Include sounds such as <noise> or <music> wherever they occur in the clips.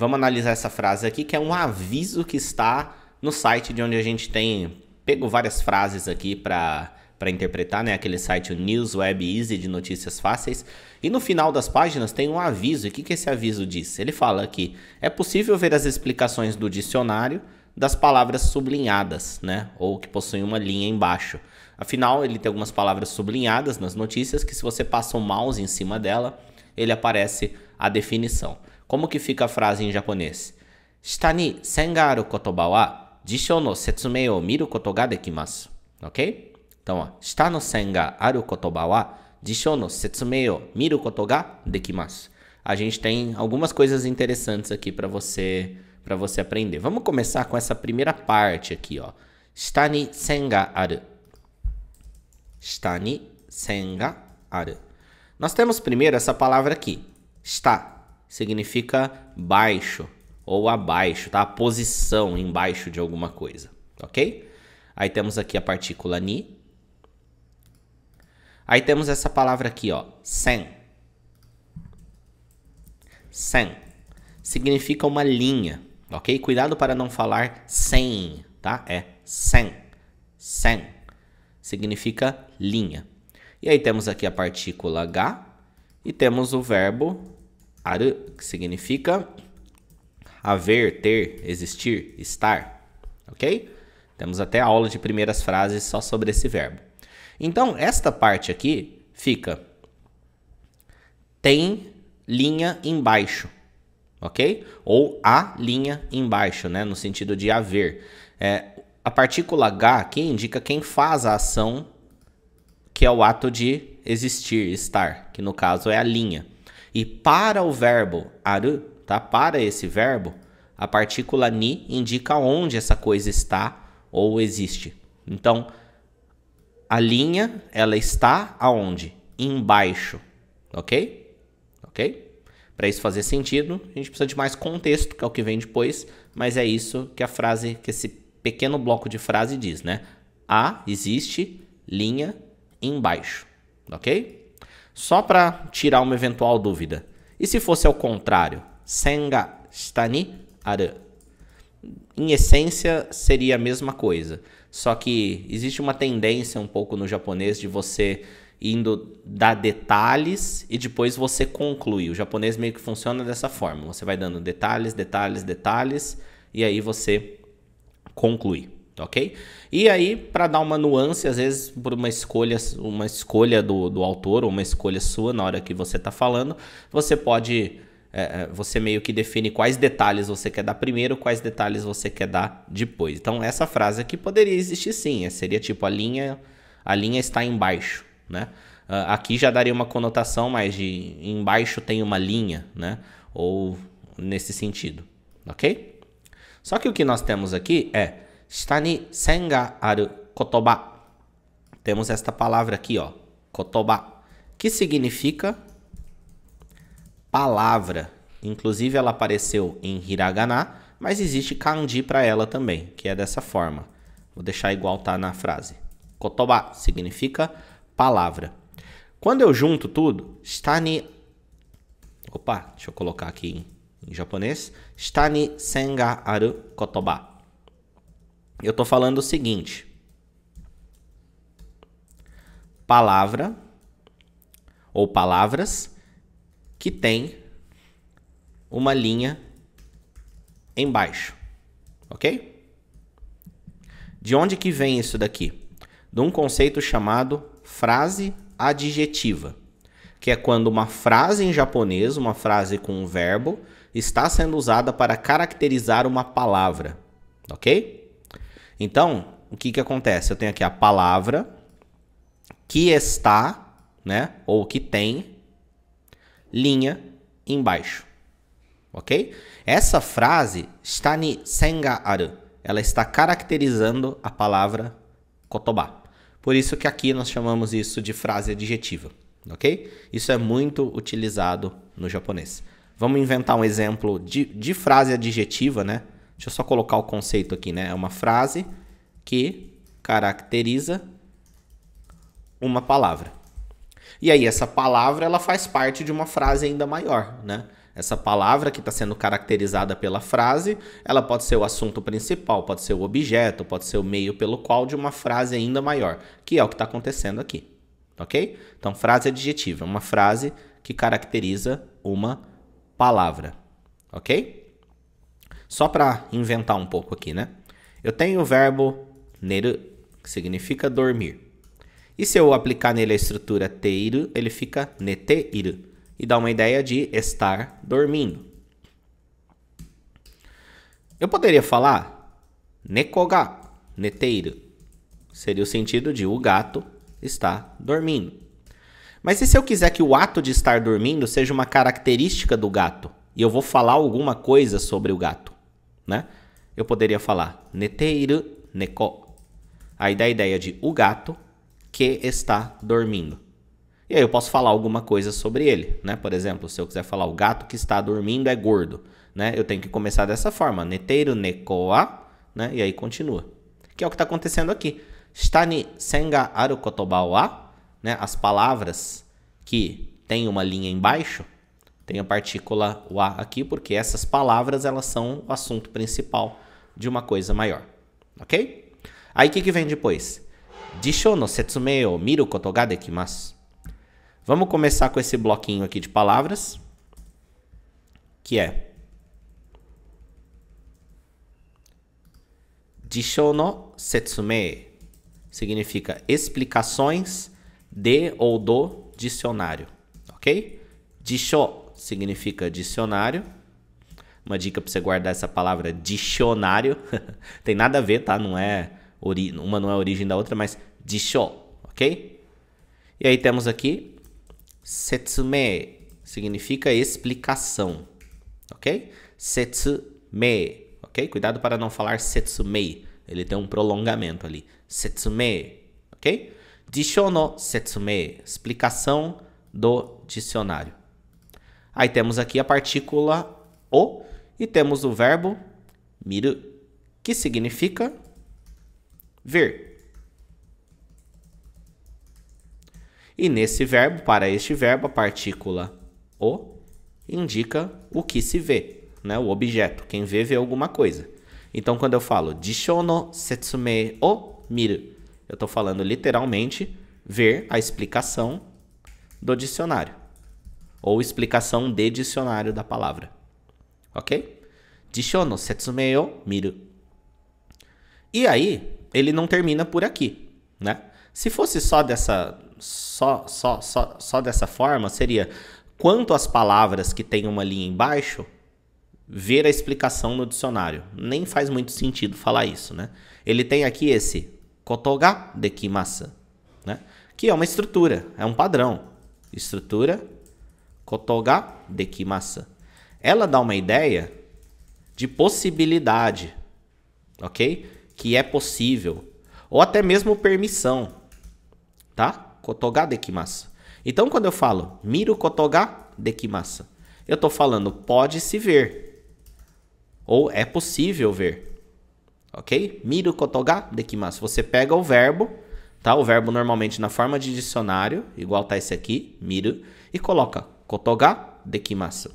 Vamos analisar essa frase aqui, que é um aviso que está no site de onde a gente tem pego várias frases aqui para para interpretar, né? Aquele site o News Web Easy de notícias fáceis. E no final das páginas tem um aviso. E o que, que esse aviso diz? Ele fala que é possível ver as explicações do dicionário das palavras sublinhadas, né? Ou que possuem uma linha embaixo. Afinal, ele tem algumas palavras sublinhadas nas notícias que, se você passa o mouse em cima dela, ele aparece a definição. Como que fica a frase em japonês? Shita ni kotoba wa o miru Ok? Então, ó, shita aru kotoba wa o miru A gente tem algumas coisas interessantes aqui para você para você aprender. Vamos começar com essa primeira parte aqui, ó. Shita aru. aru. Nós temos primeiro essa palavra aqui, está significa baixo ou abaixo, tá? A posição embaixo de alguma coisa, ok? Aí temos aqui a partícula ni. Aí temos essa palavra aqui, ó, sen. Sen significa uma linha, ok? Cuidado para não falar sem, tá? É sen. Sen significa linha. E aí temos aqui a partícula h e temos o verbo Aru, que significa haver, ter, existir, estar. Ok? Temos até a aula de primeiras frases só sobre esse verbo. Então, esta parte aqui fica. Tem linha embaixo. Ok? Ou a linha embaixo, né? No sentido de haver. É, a partícula H aqui indica quem faz a ação, que é o ato de existir, estar, que no caso é a linha. E para o verbo aru, tá? Para esse verbo, a partícula ni indica onde essa coisa está ou existe. Então, a linha ela está aonde? Embaixo, ok? Ok? Para isso fazer sentido, a gente precisa de mais contexto, que é o que vem depois, mas é isso que a frase, que esse pequeno bloco de frase diz, né? A existe, linha embaixo, ok? Só para tirar uma eventual dúvida. E se fosse ao contrário? Senga stani aru, Em essência, seria a mesma coisa. Só que existe uma tendência um pouco no japonês de você indo dar detalhes e depois você conclui. O japonês meio que funciona dessa forma. Você vai dando detalhes, detalhes, detalhes e aí você conclui. Tá ok? E aí, para dar uma nuance, às vezes por uma escolha, uma escolha do, do autor ou uma escolha sua na hora que você está falando, você pode, é, é, você meio que define quais detalhes você quer dar primeiro, quais detalhes você quer dar depois. Então essa frase aqui poderia existir sim, é, seria tipo a linha, a linha está embaixo, né? Ah, aqui já daria uma conotação mais de embaixo tem uma linha, né? Ou nesse sentido, ok? Só que o que nós temos aqui é kotoba temos esta palavra aqui, ó, kotoba, que significa palavra. Inclusive ela apareceu em hiragana, mas existe kanji para ela também, que é dessa forma. Vou deixar igual tá na frase. Kotoba significa palavra. Quando eu junto tudo, stani Opa, deixa eu colocar aqui em, em japonês. Stani senga aru kotoba. Eu estou falando o seguinte: palavra ou palavras que tem uma linha embaixo, ok? De onde que vem isso daqui? De um conceito chamado frase adjetiva, que é quando uma frase em japonês, uma frase com um verbo, está sendo usada para caracterizar uma palavra, ok? Então, o que, que acontece? Eu tenho aqui a palavra que está, né? Ou que tem linha embaixo. Ok? Essa frase, está ni sengaru, ela está caracterizando a palavra kotoba. Por isso que aqui nós chamamos isso de frase adjetiva. Ok? Isso é muito utilizado no japonês. Vamos inventar um exemplo de, de frase adjetiva, né? Deixa eu só colocar o conceito aqui, né? É uma frase que caracteriza uma palavra. E aí essa palavra ela faz parte de uma frase ainda maior, né? Essa palavra que está sendo caracterizada pela frase, ela pode ser o assunto principal, pode ser o objeto, pode ser o meio pelo qual de uma frase ainda maior, que é o que está acontecendo aqui, ok? Então frase adjetiva, uma frase que caracteriza uma palavra, ok? Só para inventar um pouco aqui, né? Eu tenho o verbo neru, que significa dormir. E se eu aplicar nele a estrutura teiru, ele fica neteiru e dá uma ideia de estar dormindo. Eu poderia falar nekoga neteiru. Seria o sentido de o gato está dormindo. Mas e se eu quiser que o ato de estar dormindo seja uma característica do gato? E eu vou falar alguma coisa sobre o gato? né? Eu poderia falar neteiru neko. Aí dá a ideia de o gato que está dormindo. E aí eu posso falar alguma coisa sobre ele, né? Por exemplo, se eu quiser falar o gato que está dormindo é gordo, né? Eu tenho que começar dessa forma, neteiru nekoa, né? E aí continua. Que é o que está acontecendo aqui. Stani senga aru kotoba wa, né? As palavras que tem uma linha embaixo, tem a partícula o a aqui porque essas palavras elas são o assunto principal de uma coisa maior, ok? Aí o que, que vem depois? Disho no setsume o miru koto ga dekimasu. Vamos começar com esse bloquinho aqui de palavras, que é Disho no setsumei. significa explicações de ou do dicionário, ok? Disho significa dicionário. Uma dica para você guardar essa palavra dicionário. <laughs> Tem nada a ver, tá? Não é uma não é a origem da outra, mas dicho, ok? E aí temos aqui setsume, significa explicação, ok? Setsume, ok? Cuidado para não falar setsumei, ele tem um prolongamento ali. Setsume, ok? Dishono setsume, explicação do dicionário. Aí temos aqui a partícula o e temos o verbo miru, que significa ver. E nesse verbo, para este verbo, a partícula o indica o que se vê, né? o objeto. Quem vê, vê alguma coisa. Então, quando eu falo Dishono setsume o miru, eu estou falando literalmente ver a explicação do dicionário ou explicação de dicionário da palavra. Ok? Dishon no setsume miru. E aí, ele não termina por aqui, né? Se fosse só dessa só só só, só dessa forma, seria quanto às palavras que tem uma linha embaixo, ver a explicação no dicionário. Nem faz muito sentido falar isso, né? Ele tem aqui esse kotoga de né? Que é uma estrutura, é um padrão. Estrutura ela dá uma ideia de possibilidade, ok? Que é possível. Ou até mesmo permissão, tá? Kotoga dekimasu. Então, quando eu falo miro kotoga dekimasu, eu estou falando pode-se ver. Ou é possível ver. Ok? Miro kotoga dekimasu. Você pega o verbo, tá? O verbo normalmente na forma de dicionário, igual tá esse aqui, miro, e coloca kotoga dekimasu.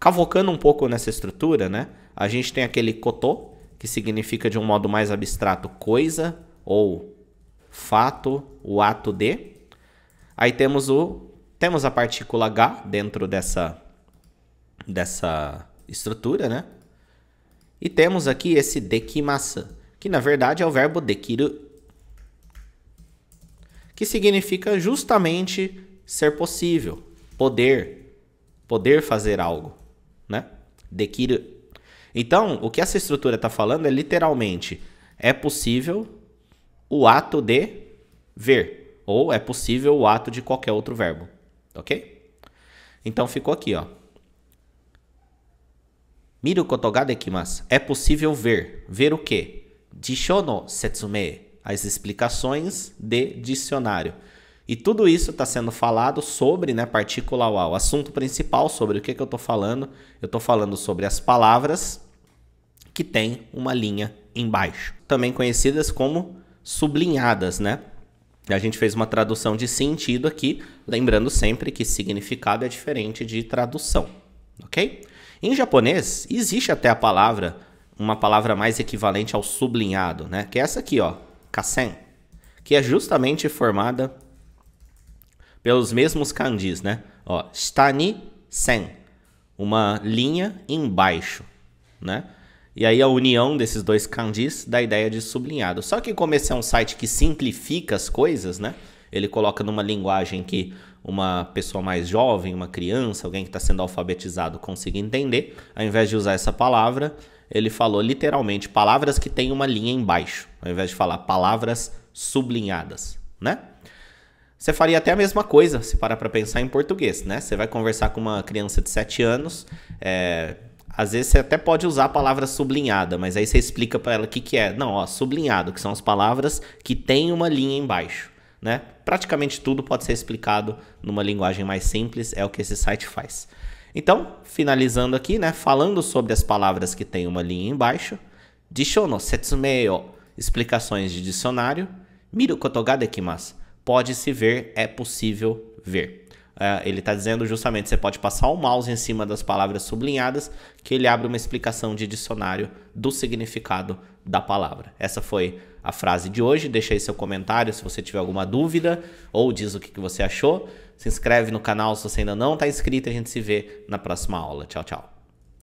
Cavocando um pouco nessa estrutura, né? A gente tem aquele koto, que significa de um modo mais abstrato coisa ou fato, o ato de. Aí temos o temos a partícula h dentro dessa dessa estrutura, né? E temos aqui esse dekimasu, que na verdade é o verbo dekiru, que significa justamente ser possível, poder, poder fazer algo, né? Dequir. Então, o que essa estrutura está falando é literalmente é possível o ato de ver ou é possível o ato de qualquer outro verbo, ok? Então ficou aqui, ó. Miru kotoga dekimasu. É possível ver. Ver o quê? Dishono setsume. As explicações de dicionário. E tudo isso está sendo falado sobre, né, partícula UAU. O assunto principal sobre o que, que eu estou falando, eu estou falando sobre as palavras que têm uma linha embaixo, também conhecidas como sublinhadas, né? A gente fez uma tradução de sentido aqui, lembrando sempre que significado é diferente de tradução, ok? Em japonês, existe até a palavra, uma palavra mais equivalente ao sublinhado, né? Que é essa aqui, ó, kasen, que é justamente formada pelos mesmos kanjis, né? Ó, stani sen, uma linha embaixo, né? E aí a união desses dois kanjis dá a ideia de sublinhado. Só que como esse é um site que simplifica as coisas, né? Ele coloca numa linguagem que uma pessoa mais jovem, uma criança, alguém que está sendo alfabetizado consiga entender, ao invés de usar essa palavra, ele falou literalmente palavras que têm uma linha embaixo, ao invés de falar palavras sublinhadas, né? Você faria até a mesma coisa se parar para pensar em português, né? Você vai conversar com uma criança de 7 anos, é, às vezes você até pode usar a palavra sublinhada, mas aí você explica para ela o que, que é. Não, ó, sublinhado, que são as palavras que tem uma linha embaixo, né? Praticamente tudo pode ser explicado numa linguagem mais simples, é o que esse site faz. Então, finalizando aqui, né, falando sobre as palavras que tem uma linha embaixo, Dishono setsumeio, explicações de dicionário, Miru kotoga dekimasu, pode-se ver, é possível ver. É, ele está dizendo justamente você pode passar o mouse em cima das palavras sublinhadas, que ele abre uma explicação de dicionário do significado da palavra. Essa foi a frase de hoje. Deixa aí seu comentário se você tiver alguma dúvida ou diz o que, que você achou. Se inscreve no canal se você ainda não está inscrito. A gente se vê na próxima aula. Tchau, tchau.